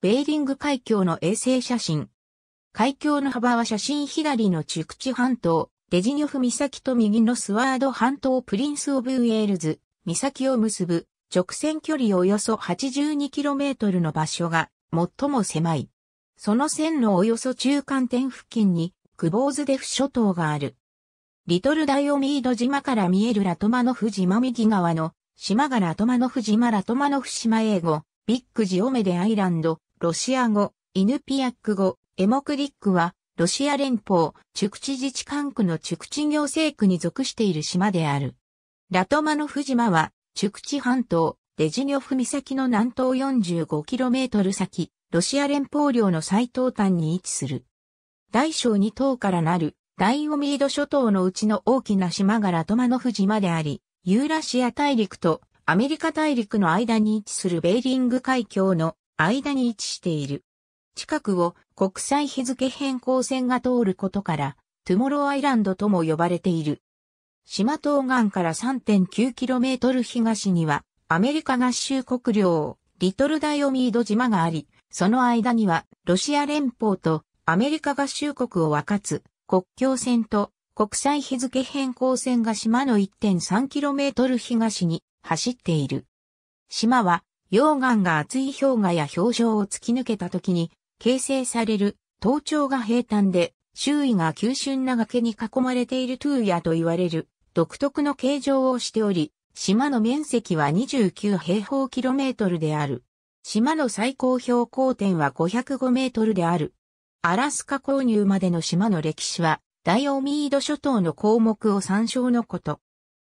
ベーリング海峡の衛星写真。海峡の幅は写真左のチュクチ半島、デジニョフ岬と右のスワード半島プリンスオブウェールズ、岬を結ぶ直線距離およそ 82km の場所が最も狭い。その線のおよそ中間点付近にクボーズデフ諸島がある。リトルダイオミード島から見えるラトマノフ島右側の島がラトマノフ島ラトマノフ島英語、ビッグジオメデアイランド、ロシア語、イヌピアック語、エモクリックは、ロシア連邦、チュクチ自治管区のチュクチ行政区に属している島である。ラトマノフ島は、チュクチ半島、デジニョフ岬の南東 45km 先、ロシア連邦領の最東端に位置する。大小2島からなる、ダイオミード諸島のうちの大きな島がラトマノフ島であり、ユーラシア大陸とアメリカ大陸の間に位置するベーリング海峡の間に位置している。近くを国際日付変更線が通ることから、トゥモローアイランドとも呼ばれている。島東岸から 3.9km 東には、アメリカ合衆国領、リトルダイオミード島があり、その間には、ロシア連邦とアメリカ合衆国を分かつ、国境線と国際日付変更線が島の 1.3km 東に走っている。島は溶岩が厚い氷河や氷上を突き抜けた時に形成される頭頂が平坦で周囲が急峻な崖に囲まれているトゥーヤと言われる独特の形状をしており、島の面積は29平方キロメートルである。島の最高標高点は505メートルである。アラスカ購入までの島の歴史は、ダイオミード諸島の項目を参照のこと。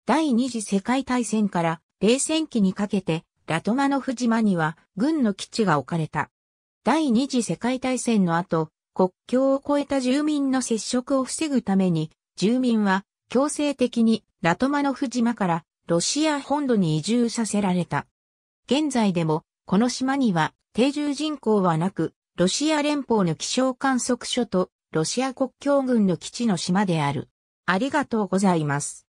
第二次世界大戦から冷戦期にかけて、ラトマノフ島には軍の基地が置かれた。第二次世界大戦の後、国境を越えた住民の接触を防ぐために、住民は強制的にラトマノフ島からロシア本土に移住させられた。現在でもこの島には定住人口はなく、ロシア連邦の気象観測所とロシア国境軍の基地の島である。ありがとうございます。